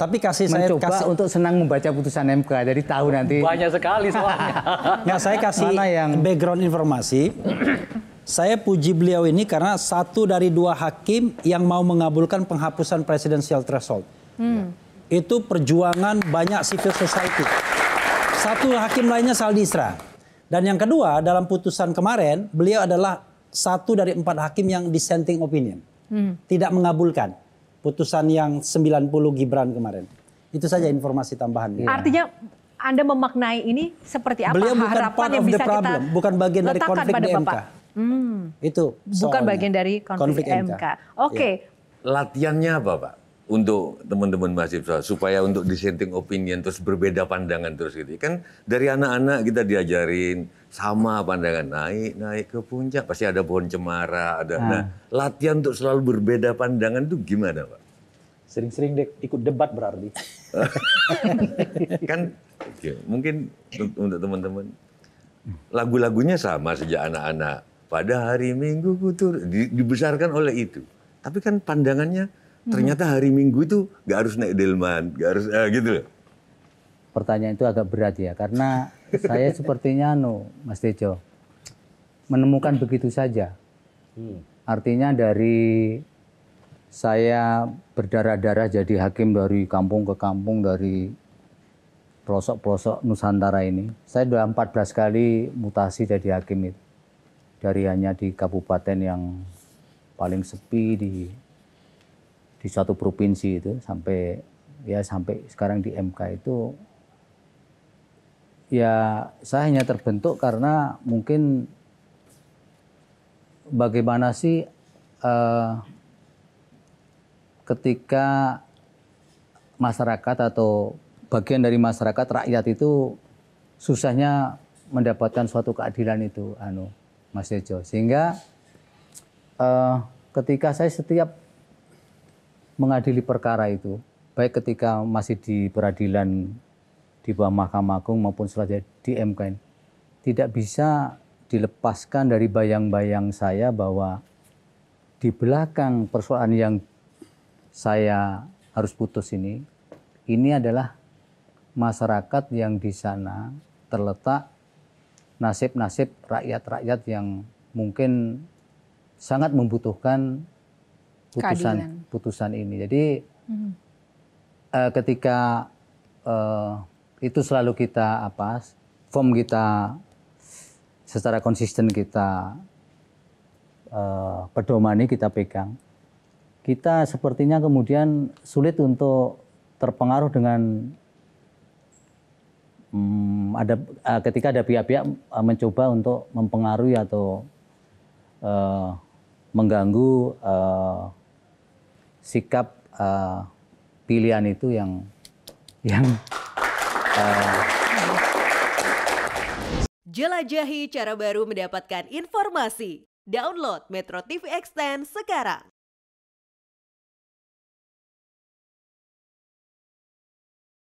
Tapi kasih saya Mencoba kasih untuk senang membaca putusan MK. Jadi tahu nanti. Banyak sekali soalnya. nah, saya kasih Mana yang... background informasi. saya puji beliau ini karena satu dari dua hakim yang mau mengabulkan penghapusan presidensial threshold. Hmm. Itu perjuangan banyak civil society. Satu hakim lainnya Saldi Isra. Dan yang kedua dalam putusan kemarin beliau adalah satu dari empat hakim yang dissenting opinion. Hmm. Tidak mengabulkan putusan yang 90 Gibran kemarin. Itu saja informasi tambahan. Ya. Artinya Anda memaknai ini seperti apa Beliau bukan harapan part yang of bisa the problem, kita bukan bagian dari konflik pada di MK. Hmm. Itu soalnya. bukan bagian dari konflik, konflik MK. MK. Oke. Okay. Ya. Latihannya apa, Pak? untuk teman-teman mahasiswa supaya untuk dissenting opinion terus berbeda pandangan terus gitu kan dari anak-anak kita diajarin sama pandangan naik naik ke puncak pasti ada pohon cemara ada nah, nah latihan untuk selalu berbeda pandangan itu gimana pak sering-sering dek ikut debat berarti kan okay, mungkin untuk teman-teman lagu-lagunya sama sejak anak-anak pada hari minggu kutur dibesarkan oleh itu tapi kan pandangannya Hmm. Ternyata hari Minggu itu nggak harus naik delman, nggak harus eh, gitu loh. Pertanyaan itu agak berat ya karena saya sepertinya no, anu, Mas Tejo menemukan begitu saja. Hmm. Artinya dari saya berdarah-darah jadi hakim dari kampung ke kampung dari pelosok-pelosok Nusantara ini. Saya sudah 14 kali mutasi jadi hakim itu. Dari hanya di kabupaten yang paling sepi di di suatu provinsi itu sampai ya sampai sekarang di MK itu ya saya hanya terbentuk karena mungkin bagaimana sih uh, ketika masyarakat atau bagian dari masyarakat rakyat itu susahnya mendapatkan suatu keadilan itu anu Mas Jojo sehingga uh, ketika saya setiap mengadili perkara itu, baik ketika masih di peradilan di bawah Mahkamah Agung maupun setelah di MK tidak bisa dilepaskan dari bayang-bayang saya bahwa di belakang persoalan yang saya harus putus ini, ini adalah masyarakat yang di sana terletak nasib-nasib rakyat-rakyat yang mungkin sangat membutuhkan putusan putusan ini. Jadi hmm. uh, ketika uh, itu selalu kita apa form kita secara konsisten kita uh, pedomani kita pegang kita sepertinya kemudian sulit untuk terpengaruh dengan hmm, ada uh, ketika ada pihak-pihak uh, mencoba untuk mempengaruhi atau uh, mengganggu uh, sikap uh, pilihan itu yang yang uh, Jelajahi cara baru mendapatkan informasi. Download Metro TV Extend sekarang.